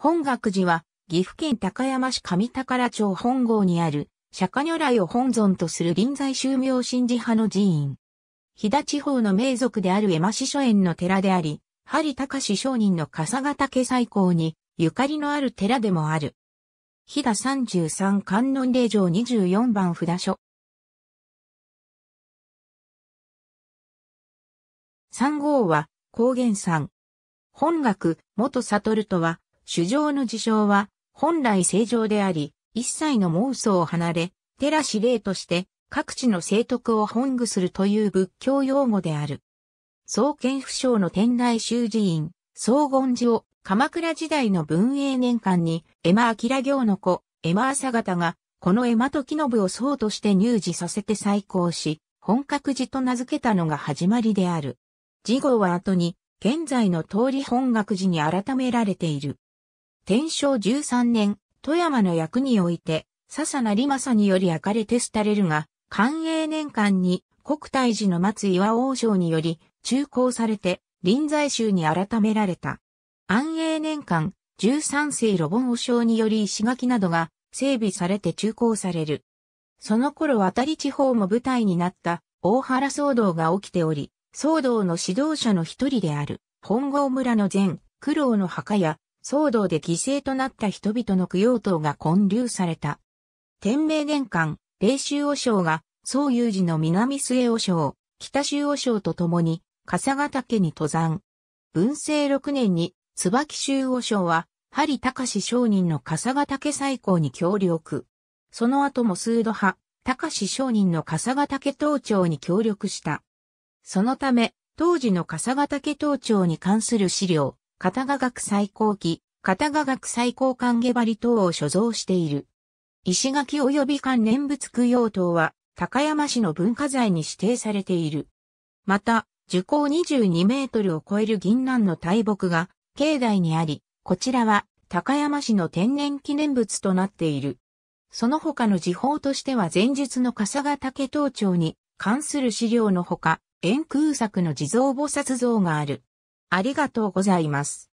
本学寺は、岐阜県高山市上宝町本郷にある、釈迦如来を本尊とする臨済宗明神寺派の寺院。飛騨地方の名族である江間師書園の寺であり、針高商人の笠ヶ岳最高に、ゆかりのある寺でもある。飛騨三十三観音霊場二十四番札所。三号は、高原山。本学、元悟とは、主上の事象は、本来正常であり、一切の妄想を離れ、寺司令として、各地の聖徳を本具するという仏教用語である。創建不詳の天台修寺院、総言寺を鎌倉時代の文英年間に、エマ明行の子、エマ朝方が、このエマ時信を僧として入寺させて再興し、本格寺と名付けたのが始まりである。事号は後に、現在の通り本学寺に改められている。天正13年、富山の役において、笹成政により明かれて廃れるが、寛永年間に国大寺の松岩王将により、中興されて、臨済宗に改められた。安永年間、13世路ン王将により石垣などが整備されて中興される。その頃渡り地方も舞台になった大原騒動が起きており、騒動の指導者の一人である本郷村の前、苦労の墓や騒動で犠牲となった人々の供養塔が建立された。天明年間、霊州和尚が、宗友寺の南末和尚、北州和尚と共に、笠ヶ岳に登山。文政6年に、椿州和尚は、針高志商人の笠ヶ岳最高に協力。その後も数度派、高志商人の笠ヶ岳東町に協力した。そのため、当時の笠ヶ岳東町に関する資料、片賀学最高期、片賀学最高官下張等を所蔵している。石垣及び関念仏供養塔は、高山市の文化財に指定されている。また、樹高22メートルを超える銀杏の大木が、境内にあり、こちらは、高山市の天然記念物となっている。その他の時報としては前述の笠ヶ岳東町に関する資料のほか、円空作の地蔵菩薩像がある。ありがとうございます。